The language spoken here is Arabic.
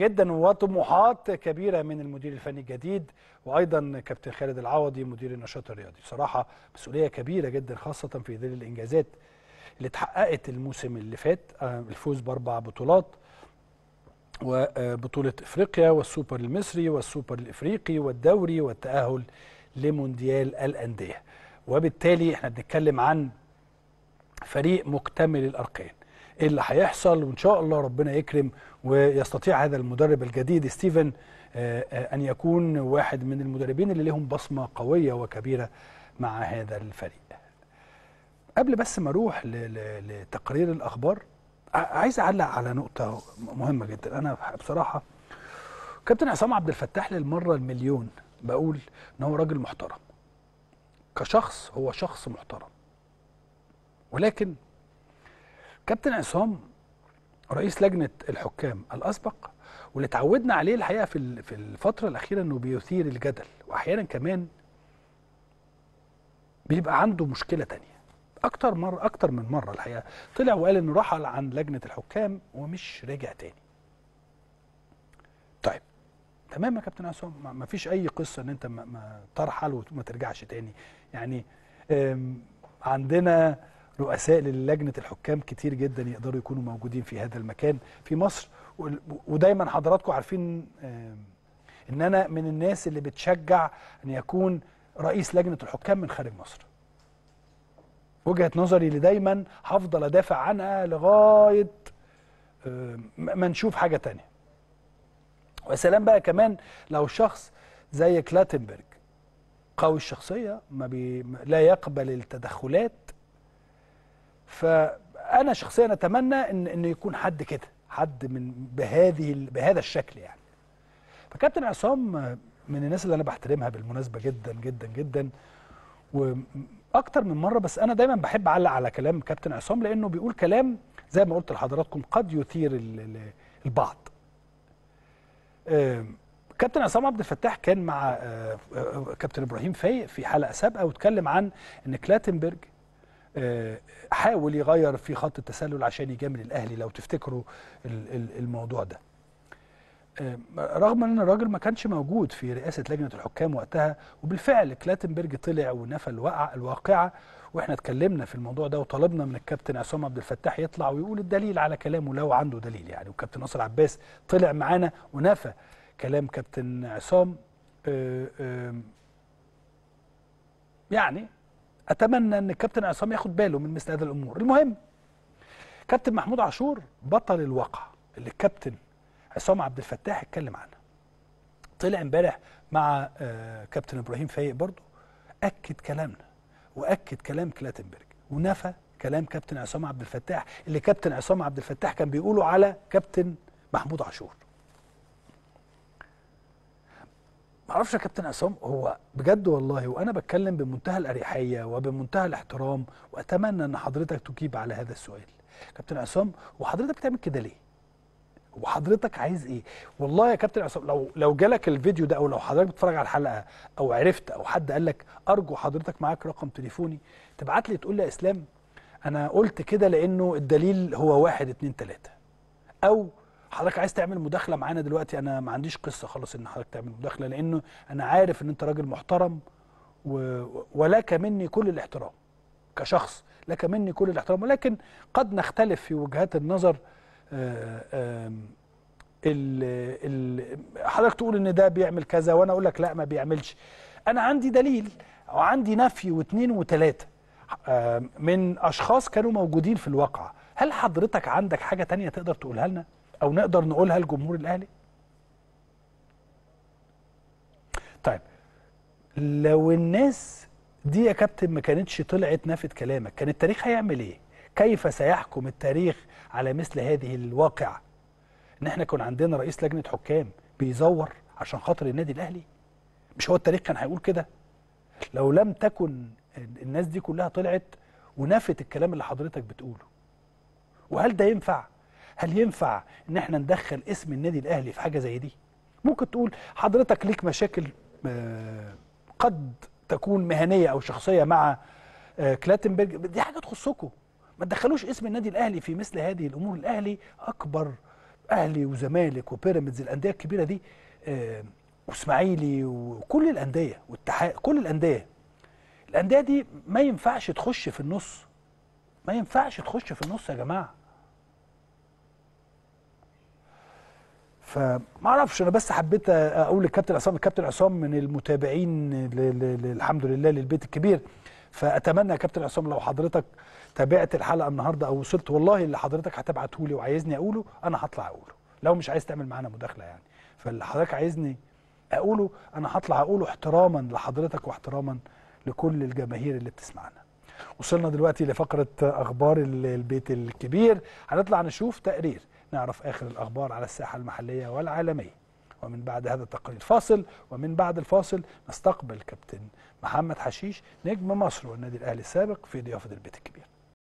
جدا وطموحات كبيره من المدير الفني الجديد وايضا كابتن خالد العوضي مدير النشاط الرياضي بصراحه مسؤوليه كبيره جدا خاصه في ظل الانجازات اللي اتحققت الموسم اللي فات آه، الفوز باربع بطولات وبطوله افريقيا والسوبر المصري والسوبر الافريقي والدوري والتاهل لمونديال الانديه وبالتالي احنا بنتكلم عن فريق مكتمل الاركان إيه اللي هيحصل وان شاء الله ربنا يكرم ويستطيع هذا المدرب الجديد ستيفن آه، آه، ان يكون واحد من المدربين اللي لهم بصمه قويه وكبيره مع هذا الفريق. قبل بس ما اروح لتقرير الاخبار عايز اعلق على نقطه مهمه جدا انا بصراحه كابتن عصام عبد الفتاح للمره المليون بقول ان هو راجل محترم كشخص هو شخص محترم ولكن كابتن عصام رئيس لجنه الحكام الاسبق واللي اتعودنا عليه الحقيقه في في الفتره الاخيره انه بيثير الجدل واحيانا كمان بيبقى عنده مشكله تانية اكتر مره اكتر من مره الحقيقه طلع وقال انه رحل عن لجنه الحكام ومش رجع تاني طيب تمام يا كابتن عصام ما فيش اي قصه ان انت ما ترحل وما ترجعش تاني يعني عندنا رؤساء للجنة الحكام كتير جدا يقدروا يكونوا موجودين في هذا المكان في مصر ودايما حضراتكم عارفين ان انا من الناس اللي بتشجع ان يكون رئيس لجنة الحكام من خارج مصر وجهة نظري اللي دايما هفضل ادافع عنها لغاية ما نشوف حاجة تانية وسلام بقى كمان لو شخص زي كلاتنبرج قوي الشخصية ما بي لا يقبل التدخلات فانا شخصيا اتمنى ان ان يكون حد كده حد من بهذه بهذا الشكل يعني فكابتن عصام من الناس اللي انا بحترمها بالمناسبه جدا جدا جدا واكتر من مره بس انا دايما بحب اعلق على كلام كابتن عصام لانه بيقول كلام زي ما قلت لحضراتكم قد يثير البعض كابتن عصام عبد الفتاح كان مع آه، آه، آه، كابتن ابراهيم فايق في حلقه سابقه واتكلم عن ان كلاتنبرج آه، حاول يغير في خط التسلل عشان يجامل الاهلي لو تفتكروا الموضوع ده آه، رغم ان الراجل ما كانش موجود في رئاسه لجنه الحكام وقتها وبالفعل كلاتنبرج طلع ونفى الواقعه واحنا اتكلمنا في الموضوع ده وطلبنا من الكابتن عصام عبد الفتاح يطلع ويقول الدليل على كلامه لو عنده دليل يعني وكابتن ناصر عباس طلع معانا ونفى كلام كابتن عصام آه، يعني اتمنى ان الكابتن عصام ياخد باله من مثل هذه الامور المهم كابتن محمود عاشور بطل الواقع اللي الكابتن عصام عبد الفتاح اتكلم عنها طلع امبارح مع آه، كابتن ابراهيم فايق برضه اكد كلامنا واكد كلام كلاتنبرج ونفى كلام كابتن عصام عبد الفتاح اللي كابتن عصام عبد الفتاح كان بيقوله على كابتن محمود عاشور معرفش يا كابتن عصام هو بجد والله وانا بتكلم بمنتهى الاريحيه وبمنتهى الاحترام واتمنى ان حضرتك تجيب على هذا السؤال كابتن عصام وحضرتك بتعمل كده ليه وحضرتك عايز ايه والله يا كابتن عصام لو لو جالك الفيديو ده او لو حضرتك بتتفرج على الحلقه او عرفت او حد قال لك ارجو حضرتك معاك رقم تليفوني تبعت لي تقول لي يا اسلام انا قلت كده لانه الدليل هو واحد اتنين تلاته او حضرتك عايز تعمل مداخله معانا دلوقتي انا ما عنديش قصه خالص ان حضرتك تعمل مداخله لانه انا عارف ان انت راجل محترم و... ولك مني كل الاحترام كشخص لك مني كل الاحترام ولكن قد نختلف في وجهات النظر آه، آه، ال... ال... حضرتك تقول ان ده بيعمل كذا وانا اقول لك لا ما بيعملش انا عندي دليل وعندي نفي واثنين وثلاثه آه، من اشخاص كانوا موجودين في الواقعه هل حضرتك عندك حاجه تانية تقدر تقولها لنا او نقدر نقولها لجمهور الاهلي طيب لو الناس دي يا كابتن ما كانتش طلعت نافت كلامك كان التاريخ هيعمل ايه كيف سيحكم التاريخ على مثل هذه الواقعة ان احنا كنا عندنا رئيس لجنة حكام بيزور عشان خاطر النادي الاهلي مش هو التاريخ كان هيقول كده لو لم تكن الناس دي كلها طلعت ونفت الكلام اللي حضرتك بتقوله وهل ده ينفع هل ينفع ان احنا ندخل اسم النادي الاهلي في حاجه زي دي ممكن تقول حضرتك ليك مشاكل آه، قد تكون مهنيه او شخصيه مع آه، كلاتنبرج دي حاجه تخصكم ما تدخلوش اسم النادي الاهلي في مثل هذه الامور الاهلي اكبر اهلي وزمالك وبيراميدز الانديه الكبيره دي آه، واسماعيلي وكل الانديه والاتحاد كل الانديه الانديه دي ما ينفعش تخش في النص ما ينفعش تخش في النص يا جماعه فما اعرفش انا بس حبيت اقول للكابتن عصام الكابتن عصام من المتابعين الحمد لله للبيت الكبير فاتمنى يا كابتن عصام لو حضرتك تابعت الحلقه النهارده او وصلت والله اللي حضرتك هتبعته لي وعايزني اقوله انا هطلع اقوله لو مش عايز تعمل معانا مداخله يعني فاللي حضرتك عايزني اقوله انا هطلع اقوله احتراما لحضرتك واحتراما لكل الجماهير اللي بتسمعنا وصلنا دلوقتي لفقره اخبار البيت الكبير هنطلع نشوف تقرير نعرف آخر الأخبار على الساحة المحلية والعالمية ومن بعد هذا التقرير فاصل ومن بعد الفاصل نستقبل كابتن محمد حشيش نجم مصر والنادي الأهلي السابق في ضيافة البيت الكبير